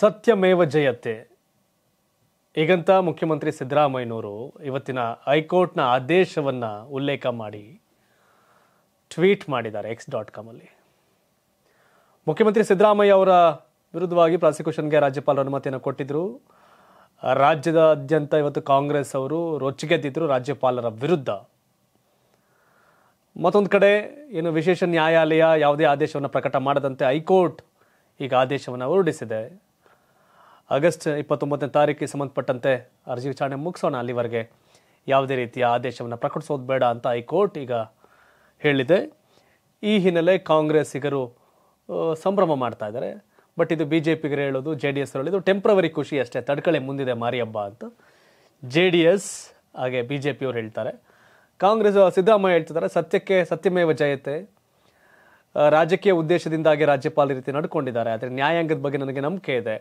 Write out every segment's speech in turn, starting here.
ಸತ್ಯಮೇವ ಜಯತೆ ಈಗಂತ ಮುಖ್ಯಮಂತ್ರಿ ಸಿದ್ದರಾಮಯ್ಯನವರು ಇವತ್ತಿನ ಹೈಕೋರ್ಟ್ನ ಆದೇಶವನ್ನು ಉಲ್ಲೇಖ ಮಾಡಿ ಟ್ವೀಟ್ ಮಾಡಿದ್ದಾರೆ ಎಕ್ಸ್ ಡಾಟ್ ಕಾಮಲ್ಲಿ ಮುಖ್ಯಮಂತ್ರಿ ಸಿದ್ದರಾಮಯ್ಯ ಅವರ ವಿರುದ್ಧವಾಗಿ ಪ್ರಾಸಿಕ್ಯೂಷನ್ಗೆ ರಾಜ್ಯಪಾಲರು ಅನುಮತಿಯನ್ನು ಕೊಟ್ಟಿದ್ದರು ರಾಜ್ಯದಾದ್ಯಂತ ಇವತ್ತು ಕಾಂಗ್ರೆಸ್ ಅವರು ರೊಚ್ಚಿಗೆದ್ದಿದ್ದರು ರಾಜ್ಯಪಾಲರ ವಿರುದ್ಧ ಮತ್ತೊಂದು ಕಡೆ ಏನು ವಿಶೇಷ ನ್ಯಾಯಾಲಯ ಯಾವುದೇ ಆದೇಶವನ್ನು ಪ್ರಕಟ ಮಾಡದಂತೆ ಹೈಕೋರ್ಟ್ ಈಗ ಆದೇಶವನ್ನು ಹೊರಡಿಸಿದೆ ಆಗಸ್ಟ್ ಇಪ್ಪತ್ತೊಂಬತ್ತನೇ ತಾರೀಕಿಗೆ ಸಂಬಂಧಪಟ್ಟಂತೆ ಅರ್ಜಿ ವಿಚಾರಣೆ ಮುಗಿಸೋಣ ಅಲ್ಲಿವರೆಗೆ ಯಾವುದೇ ರೀತಿಯ ಆದೇಶವನ್ನು ಪ್ರಕಟಿಸೋದು ಬೇಡ ಅಂತ ಹೈಕೋರ್ಟ್ ಈಗ ಹೇಳಿದೆ ಈ ಹಿನ್ನೆಲೆ ಕಾಂಗ್ರೆಸ್ಸಿಗರು ಸಂಭ್ರಮ ಮಾಡ್ತಾ ಇದ್ದಾರೆ ಬಟ್ ಇದು ಬಿ ಜೆ ಪಿಗರು ಹೇಳೋದು ಜೆ ಡಿ ಎಸ್ ಹೇಳೋದು ಟೆಂಪ್ರವರಿ ಖುಷಿ ಅಷ್ಟೇ ತಡ್ಕಳೆ ಮುಂದಿದೆ ಮಾರಿಯಬ್ಬ ಅಂತ ಜೆ ಡಿ ಎಸ್ ಹಾಗೆ ಬಿ ಜೆ ಪಿಯವರು ಹೇಳ್ತಾರೆ ಕಾಂಗ್ರೆಸ್ ಸಿದ್ದರಾಮಯ್ಯ ಹೇಳ್ತಿದ್ದಾರೆ ಸತ್ಯಕ್ಕೆ ಸತ್ಯಮೇವ ಜಯತೆ ರಾಜಕೀಯ ಉದ್ದೇಶದಿಂದಾಗಿ ರಾಜ್ಯಪಾಲ ರೀತಿ ನಡ್ಕೊಂಡಿದ್ದಾರೆ ಆದರೆ ನ್ಯಾಯಾಂಗದ ಬಗ್ಗೆ ನನಗೆ ನಂಬಿಕೆ ಇದೆ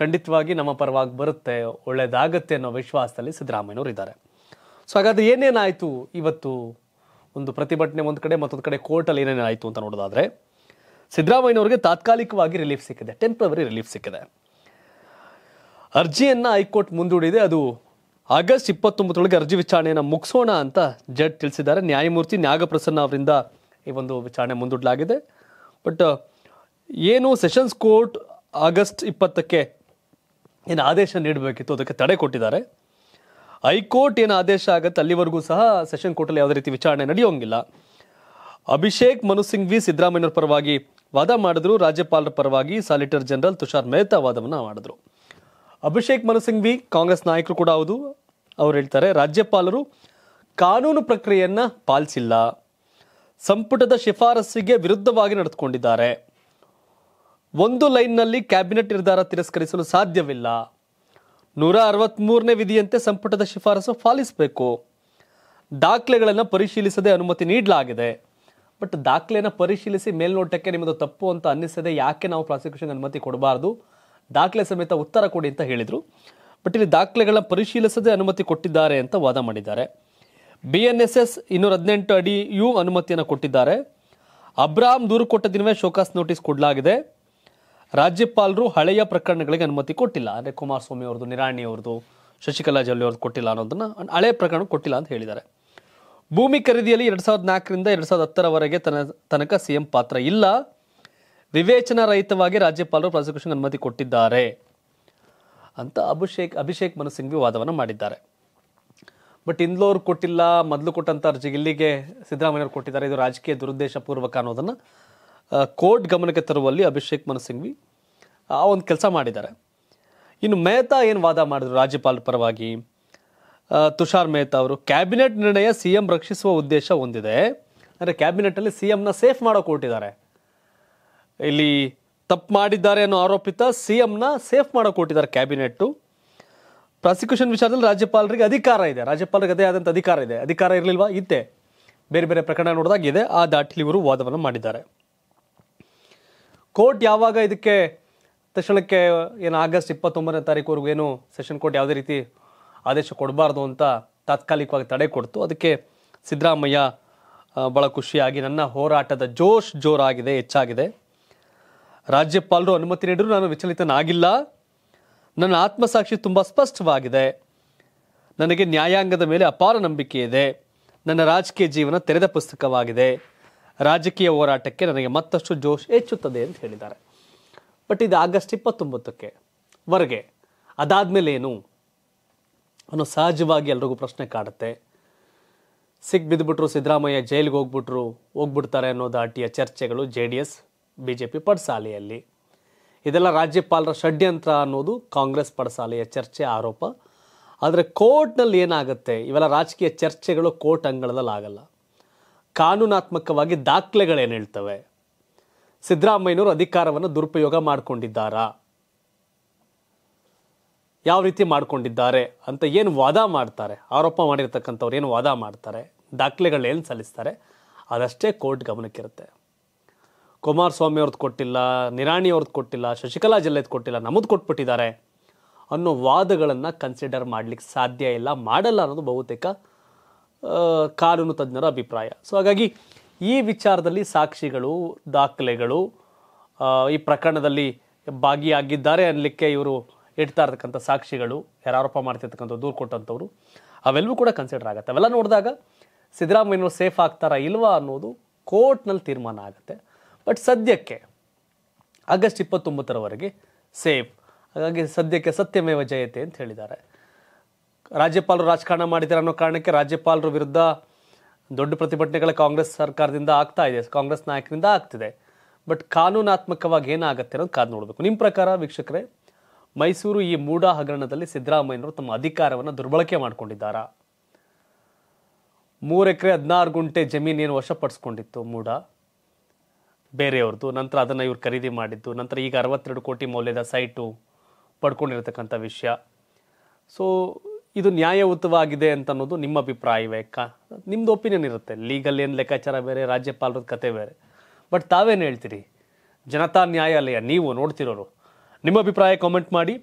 ಖಂಡಿತವಾಗಿ ನಮ್ಮ ಪರವಾಗಿ ಬರುತ್ತೆ ಒಳ್ಳೇದಾಗತ್ತೆ ಅನ್ನೋ ವಿಶ್ವಾಸದಲ್ಲಿ ಸಿದ್ದರಾಮಯ್ಯವರು ಇದ್ದಾರೆ ಸೊ ಹಾಗಾದ್ರೆ ಏನೇನಾಯಿತು ಇವತ್ತು ಒಂದು ಪ್ರತಿಭಟನೆ ಒಂದು ಕಡೆ ಮತ್ತೊಂದು ಕಡೆ ಕೋರ್ಟಲ್ಲಿ ಏನೇನಾಯಿತು ಅಂತ ನೋಡೋದಾದರೆ ಸಿದ್ದರಾಮಯ್ಯನವರಿಗೆ ತಾತ್ಕಾಲಿಕವಾಗಿ ರಿಲೀಫ್ ಸಿಕ್ಕಿದೆ ಟೆಂಪ್ರವರಿ ರಿಲೀಫ್ ಸಿಕ್ಕಿದೆ ಅರ್ಜಿಯನ್ನು ಹೈಕೋರ್ಟ್ ಮುಂದೂಡಿದೆ ಅದು ಆಗಸ್ಟ್ ಇಪ್ಪತ್ತೊಂಬತ್ತರೊಳಗೆ ಅರ್ಜಿ ವಿಚಾರಣೆಯನ್ನು ಮುಗಿಸೋಣ ಅಂತ ಜಡ್ ತಿಳಿಸಿದ್ದಾರೆ ನ್ಯಾಯಮೂರ್ತಿ ನ್ಯಾಗಪ್ರಸನ್ನ ಅವರಿಂದ ಈ ಒಂದು ವಿಚಾರಣೆ ಮುಂದೂಡಲಾಗಿದೆ ಬಟ್ ಏನು ಸೆಷನ್ಸ್ ಕೋರ್ಟ್ ಆಗಸ್ಟ್ ಇಪ್ಪತ್ತಕ್ಕೆ ಏನು ಆದೇಶ ನೀಡಬೇಕಿತ್ತು ಅದಕ್ಕೆ ತಡೆ ಕೊಟ್ಟಿದ್ದಾರೆ ಹೈಕೋರ್ಟ್ ಏನು ಆದೇಶ ಆಗುತ್ತೆ ಅಲ್ಲಿವರೆಗೂ ಸಹ ಸೆಷನ್ ಕೋರ್ಟಲ್ಲಿ ಯಾವುದೇ ರೀತಿ ವಿಚಾರಣೆ ನಡೆಯೋಂಗಿಲ್ಲ ಅಭಿಷೇಕ್ ಮನು ಸಿಂಘ್ವಿ ಸಿದ್ದರಾಮಯ್ಯವ್ರ ಪರವಾಗಿ ವಾದ ಮಾಡಿದ್ರು ರಾಜ್ಯಪಾಲರ ಪರವಾಗಿ ಸಾಲಿಟರ್ ಜನರಲ್ ತುಷಾರ್ ಮೆಹ್ತಾ ವಾದವನ್ನು ಮಾಡಿದ್ರು ಅಭಿಷೇಕ್ ಮನು ಸಿಂಘ್ವಿ ಕಾಂಗ್ರೆಸ್ ನಾಯಕರು ಕೂಡ ಹೌದು ಅವ್ರು ಹೇಳ್ತಾರೆ ರಾಜ್ಯಪಾಲರು ಕಾನೂನು ಪ್ರಕ್ರಿಯೆಯನ್ನು ಪಾಲಿಸಿಲ್ಲ ಸಂಪುಟದ ಶಿಫಾರಸ್ಸಿಗೆ ವಿರುದ್ಧವಾಗಿ ನಡೆದುಕೊಂಡಿದ್ದಾರೆ ಒಂದು ಲೈನ್ನಲ್ಲಿ ಕ್ಯಾಬಿನೆಟ್ ನಿರ್ಧಾರ ತಿರಸ್ಕರಿಸಲು ಸಾಧ್ಯವಿಲ್ಲ ನೂರ ಅರವತ್ತ್ಮೂರನೇ ವಿಧಿಯಂತೆ ಸಂಪುಟದ ಶಿಫಾರಸು ಪಾಲಿಸಬೇಕು ದಾಖಲೆಗಳನ್ನು ಪರಿಶೀಲಿಸದೆ ಅನುಮತಿ ನೀಡಲಾಗಿದೆ ಬಟ್ ದಾಖಲೆಯನ್ನು ಪರಿಶೀಲಿಸಿ ಮೇಲ್ನೋಟಕ್ಕೆ ನಿಮ್ಮದು ತಪ್ಪು ಅಂತ ಅನ್ನಿಸದೆ ಯಾಕೆ ನಾವು ಪ್ರಾಸಿಕ್ಯೂಷನ್ ಅನುಮತಿ ಕೊಡಬಾರ್ದು ದಾಖಲೆ ಸಮೇತ ಉತ್ತರ ಕೊಡಿ ಅಂತ ಹೇಳಿದರು ಬಟ್ ಇಲ್ಲಿ ದಾಖಲೆಗಳನ್ನು ಪರಿಶೀಲಿಸದೆ ಅನುಮತಿ ಕೊಟ್ಟಿದ್ದಾರೆ ಅಂತ ವಾದ ಮಾಡಿದ್ದಾರೆ ಬಿ ಎನ್ ಎಸ್ ಎಸ್ ಇನ್ನೂರ ಹದಿನೆಂಟು ಅಡಿಯೂ ಅನುಮತಿಯನ್ನು ಕೊಟ್ಟಿದ್ದಾರೆ ಅಬ್ರಾಹಂ ದೂರು ಕೊಟ್ಟ ದಿನವೇ ಶೋಕಾಸ್ ನೋಟಿಸ್ ಕೊಡಲಾಗಿದೆ ರಾಜ್ಯಪಾಲರು ಹಳೆಯ ಪ್ರಕರಣಗಳಿಗೆ ಅನುಮತಿ ಕೊಟ್ಟಿಲ್ಲ ಅಂದರೆ ಕುಮಾರಸ್ವಾಮಿ ಅವ್ರದ್ದು ನಿರಾಣಿ ಅವ್ರದ್ದು ಶಶಿಕಲಾ ಜೊಲ್ಲಿ ಅವ್ರದ್ದು ಕೊಟ್ಟಿಲ್ಲ ಅನ್ನೋದನ್ನ ಹಳೆಯ ಪ್ರಕರಣ ಕೊಟ್ಟಿಲ್ಲ ಅಂತ ಹೇಳಿದ್ದಾರೆ ಭೂಮಿ ಖರೀದಿಯಲ್ಲಿ ಎರಡು ಸಾವಿರದ ನಾಲ್ಕರಿಂದ ಎರಡು ಸಾವಿರದ ಹತ್ತರವರೆಗೆ ತನ ತನಕ ಸಿಎಂ ಪಾತ್ರ ಇಲ್ಲ ವಿವೇಚನಾ ರಹಿತವಾಗಿ ರಾಜ್ಯಪಾಲರು ಪ್ರಾಸಿಕ್ಯೂಷನ್ ಅನುಮತಿ ಕೊಟ್ಟಿದ್ದಾರೆ ಅಂತ ಅಭಿಷೇಕ್ ಅಭಿಷೇಕ್ ಮನು ಸಿಂಘ್ವಿ ವಾದವನ್ನು ಮಾಡಿದ್ದಾರೆ ಬಟ್ ಇಂದ್ಲೋರು ಕೊಟ್ಟಿಲ್ಲ ಮೊದಲು ಕೊಟ್ಟಂಥ ಅರ್ಜಿಗೆ ಇಲ್ಲಿಗೆ ಸಿದ್ದರಾಮಯ್ಯವ್ರು ಕೊಟ್ಟಿದ್ದಾರೆ ಇದು ರಾಜಕೀಯ ದುರುದ್ದೇಶ ಪೂರ್ವಕ ಅನ್ನೋದನ್ನು ಕೋರ್ಟ್ ಗಮನಕ್ಕೆ ತರುವಲ್ಲಿ ಅಭಿಷೇಕ್ ಮನು ಸಿಂಘ್ವಿ ಆ ಒಂದು ಕೆಲಸ ಮಾಡಿದ್ದಾರೆ ಇನ್ನು ಮೆಹ್ತಾ ಏನು ವಾದ ಮಾಡಿದ್ರು ರಾಜ್ಯಪಾಲರ ಪರವಾಗಿ ತುಷಾರ್ ಮೆಹ್ತಾ ಅವರು ಕ್ಯಾಬಿನೆಟ್ ನಿರ್ಣಯ ಸಿ ಎಂ ರಕ್ಷಿಸುವ ಉದ್ದೇಶ ಹೊಂದಿದೆ ಅಂದರೆ ಕ್ಯಾಬಿನೆಟಲ್ಲಿ ಸಿ ಎಂನ ಸೇಫ್ ಮಾಡೋ ಕೊಟ್ಟಿದ್ದಾರೆ ಇಲ್ಲಿ ತಪ್ಪು ಮಾಡಿದ್ದಾರೆ ಅನ್ನೋ ಆರೋಪಿತ ಸಿ ಎಂನ ಸೇಫ್ ಮಾಡೋ ಕೊಟ್ಟಿದ್ದಾರೆ ಕ್ಯಾಬಿನೆಟ್ಟು ಪ್ರಾಸಿಕ್ಯೂಷನ್ ವಿಚಾರದಲ್ಲಿ ರಾಜ್ಯಪಾಲರಿಗೆ ಅಧಿಕಾರ ಇದೆ ರಾಜ್ಯಪಾಲರಿಗೆ ಅದೇ ಆದಂಥ ಅಧಿಕಾರ ಇದೆ ಅಧಿಕಾರ ಇರಲಿಲ್ವಾ ಇತ್ತೆ ಬೇರೆ ಬೇರೆ ಪ್ರಕರಣ ನೋಡಿದಾಗ ಇದೆ ಆ ದಾಟಿಲಿ ಇವರು ವಾದವನ್ನು ಮಾಡಿದ್ದಾರೆ ಕೋರ್ಟ್ ಯಾವಾಗ ಇದಕ್ಕೆ ತಕ್ಷಣಕ್ಕೆ ಏನು ಆಗಸ್ಟ್ ಇಪ್ಪತ್ತೊಂಬತ್ತನೇ ತಾರೀಕುವರೆಗೂ ಏನು ಸೆಷನ್ ಕೋರ್ಟ್ ಯಾವುದೇ ರೀತಿ ಆದೇಶ ಕೊಡಬಾರ್ದು ಅಂತ ತಾತ್ಕಾಲಿಕವಾಗಿ ತಡೆ ಕೊಡ್ತು ಅದಕ್ಕೆ ಸಿದ್ದರಾಮಯ್ಯ ಭಾಳ ಖುಷಿಯಾಗಿ ನನ್ನ ಹೋರಾಟದ ಜೋಶ್ ಜೋರಾಗಿದೆ ಹೆಚ್ಚಾಗಿದೆ ರಾಜ್ಯಪಾಲರು ಅನುಮತಿ ನೀಡಿದ್ರು ನಾನು ವಿಚಲಿತನಾಗಿಲ್ಲ ನನ್ನ ಆತ್ಮಸಾಕ್ಷಿ ತುಂಬ ಸ್ಪಷ್ಟವಾಗಿದೆ ನನಗೆ ನ್ಯಾಯಾಂಗದ ಮೇಲೆ ಅಪಾರ ನಂಬಿಕೆ ಇದೆ ನನ್ನ ರಾಜಕೀಯ ಜೀವನ ತೆರೆದ ಪುಸ್ತಕವಾಗಿದೆ ರಾಜಕೀಯ ಹೋರಾಟಕ್ಕೆ ನನಗೆ ಮತ್ತಷ್ಟು ಜೋಶ್ ಹೆಚ್ಚುತ್ತದೆ ಅಂತ ಹೇಳಿದ್ದಾರೆ ಬಟ್ ಇದು ಆಗಸ್ಟ್ ಇಪ್ಪತ್ತೊಂಬತ್ತಕ್ಕೆ ವರೆಗೆ ಮೇಲೆ ಏನು ಅನ್ನೋ ಸಹಜವಾಗಿ ಎಲ್ರಿಗೂ ಪ್ರಶ್ನೆ ಕಾಡುತ್ತೆ ಸಿಗ್ ಬಿದ್ದುಬಿಟ್ರು ಸಿದ್ದರಾಮಯ್ಯ ಜೈಲಿಗೆ ಹೋಗ್ಬಿಟ್ರು ಹೋಗ್ಬಿಡ್ತಾರೆ ಅನ್ನೋ ದಾಟಿಯ ಚರ್ಚೆಗಳು J D S B J P ಪಡಸಾಲೆಯಲ್ಲಿ ಇದೆಲ್ಲ ರಾಜ್ಯಪಾಲರ ಷಡ್ಯಂತ್ರ ಅನ್ನೋದು ಕಾಂಗ್ರೆಸ್ ಪಡಸಾಲೆಯ ಚರ್ಚೆ ಆರೋಪ ಆದರೆ ಕೋರ್ಟ್ನಲ್ಲಿ ಏನಾಗುತ್ತೆ ಇವೆಲ್ಲ ರಾಜಕೀಯ ಚರ್ಚೆಗಳು ಕೋರ್ಟ್ ಅಂಗಳದಲ್ಲಿ ಆಗಲ್ಲ ಕಾನೂನಾತ್ಮಕವಾಗಿ ದಾಖಲೆಗಳೇನು ಹೇಳ್ತವೆ ಸಿದ್ದರಾಮಯ್ಯನವರು ಅಧಿಕಾರವನ್ನು ದುರುಪಯೋಗ ಮಾಡಿಕೊಂಡಿದ್ದಾರಾ ಯಾವ ರೀತಿ ಮಾಡಿಕೊಂಡಿದ್ದಾರೆ ಅಂತ ಏನು ವಾದ ಮಾಡ್ತಾರೆ ಆರೋಪ ಮಾಡಿರ್ತಕ್ಕಂಥವ್ರು ಏನು ವಾದ ಮಾಡ್ತಾರೆ ದಾಖಲೆಗಳೇನು ಸಲ್ಲಿಸ್ತಾರೆ ಅದಷ್ಟೇ ಕೋರ್ಟ್ ಗಮನಕ್ಕಿರುತ್ತೆ ಕುಮಾರಸ್ವಾಮಿ ಅವ್ರದ್ದು ಕೊಟ್ಟಿಲ್ಲ ನಿರಾಣಿ ಅವ್ರದ್ದು ಕೊಟ್ಟಿಲ್ಲ ಶಶಿಕಲಾ ಜಿಲ್ಲೆದು ಕೊಟ್ಟಿಲ್ಲ ನಮ್ಮದು ಕೊಟ್ಬಿಟ್ಟಿದ್ದಾರೆ ಅನ್ನೋ ವಾದಗಳನ್ನು ಕನ್ಸಿಡರ್ ಮಾಡಲಿಕ್ಕೆ ಸಾಧ್ಯ ಇಲ್ಲ ಮಾಡಲ್ಲ ಅನ್ನೋದು ಬಹುತೇಕ ಕಾನೂನು ತಜ್ಞರ ಅಭಿಪ್ರಾಯ ಸೊ ಹಾಗಾಗಿ ಈ ವಿಚಾರದಲ್ಲಿ ಸಾಕ್ಷಿಗಳು ದಾಖಲೆಗಳು ಈ ಪ್ರಕರಣದಲ್ಲಿ ಭಾಗಿಯಾಗಿದ್ದಾರೆ ಅನ್ನಲಿಕ್ಕೆ ಇವರು ಇಡ್ತಾ ಇರತಕ್ಕಂಥ ಸಾಕ್ಷಿಗಳು ಆರೋಪ ಮಾಡ್ತಿರ್ತಕ್ಕಂಥ ದೂರು ಕೊಟ್ಟಂಥವ್ರು ಅವೆಲ್ಲವೂ ಕೂಡ ಕನ್ಸಿಡರ್ ಆಗುತ್ತೆ ಅವೆಲ್ಲ ನೋಡಿದಾಗ ಸಿದ್ದರಾಮಯ್ಯನವರು ಸೇಫ್ ಆಗ್ತಾರಾ ಇಲ್ವಾ ಅನ್ನೋದು ಕೋರ್ಟ್ನಲ್ಲಿ ತೀರ್ಮಾನ ಆಗುತ್ತೆ ಬಟ್ ಸದ್ಯಕ್ಕೆ ಆಗಸ್ಟ್ ಇಪ್ಪತ್ತೊಂಬತ್ತರವರೆಗೆ ಸೇಫ್ ಹಾಗಾಗಿ ಸದ್ಯಕ್ಕೆ ಸತ್ಯಮೇವ ಜಯತೆ ಅಂತ ಹೇಳಿದ್ದಾರೆ ರಾಜ್ಯಪಾಲರು ರಾಜಕಾರಣ ಮಾಡಿದ್ದಾರೆ ಅನ್ನೋ ಕಾರಣಕ್ಕೆ ರಾಜ್ಯಪಾಲರ ವಿರುದ್ಧ ದೊಡ್ಡ ಪ್ರತಿಭಟನೆಗಳು ಕಾಂಗ್ರೆಸ್ ಸರ್ಕಾರದಿಂದ ಆಗ್ತಾ ಇದೆ ಕಾಂಗ್ರೆಸ್ ನಾಯಕರಿಂದ ಆಗ್ತಿದೆ ಬಟ್ ಕಾನೂನಾತ್ಮಕವಾಗಿ ಏನಾಗುತ್ತೆ ಅನ್ನೋದು ಕಾದು ನೋಡಬೇಕು ನಿಮ್ಮ ಪ್ರಕಾರ ವೀಕ್ಷಕರೇ ಮೈಸೂರು ಈ ಮೂಢ ಹಗರಣದಲ್ಲಿ ಸಿದ್ದರಾಮಯ್ಯನವರು ತಮ್ಮ ಅಧಿಕಾರವನ್ನು ದುರ್ಬಳಕೆ ಮಾಡಿಕೊಂಡಿದ್ದಾರೆ ಮೂರು ಎಕರೆ ಹದಿನಾರು ಗುಂಟೆ ಜಮೀನೇನು ವಶಪಡಿಸ್ಕೊಂಡಿತ್ತು ಮೂಡಾ ಬೇರೆಯವ್ರದ್ದು ನಂತರ ಅದನ್ನು ಇವ್ರು ಖರೀದಿ ಮಾಡಿದ್ದು ನಂತರ ಈಗ ಅರವತ್ತೆರಡು ಕೋಟಿ ಮೌಲ್ಯದ ಸೈಟು ಪಡ್ಕೊಂಡಿರತಕ್ಕಂಥ ವಿಷಯ ಸೊ ಇದು ನ್ಯಾಯಯುತವಾಗಿದೆ ಅಂತ ಅನ್ನೋದು ನಿಮ್ಮ ಅಭಿಪ್ರಾಯವೇ ಕಾ ನಿಮ್ದು ಒಪಿನಿಯನ್ ಇರುತ್ತೆ ಲೀಗಲ್ ಏನು ಲೆಕ್ಕಾಚಾರ ಬೇರೆ ರಾಜ್ಯಪಾಲರ ಕತೆ ಬೇರೆ ಬಟ್ ತಾವೇನು ಹೇಳ್ತೀರಿ ಜನತಾ ನ್ಯಾಯಾಲಯ ನೀವು ನೋಡ್ತಿರೋರು ನಿಮ್ಮ ಅಭಿಪ್ರಾಯ ಕಾಮೆಂಟ್ ಮಾಡಿ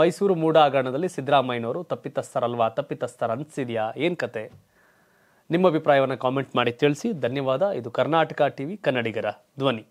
ಮೈಸೂರು ಮೂಡ ಹಗರಣದಲ್ಲಿ ಸಿದ್ದರಾಮಯ್ಯನವರು ತಪ್ಪಿತಸ್ಥರಲ್ವಾ ತಪ್ಪಿತಸ್ಥರ ಅನಿಸಿದೆಯಾ ಏನು ಕತೆ ನಿಮ್ಮ ಅಭಿಪ್ರಾಯವನ್ನು ಕಾಮೆಂಟ್ ಮಾಡಿ ತಿಳಿಸಿ ಧನ್ಯವಾದ ಇದು ಕರ್ನಾಟಕ ವಿ ಕನ್ನಡಿಗರ ಧ್ವನಿ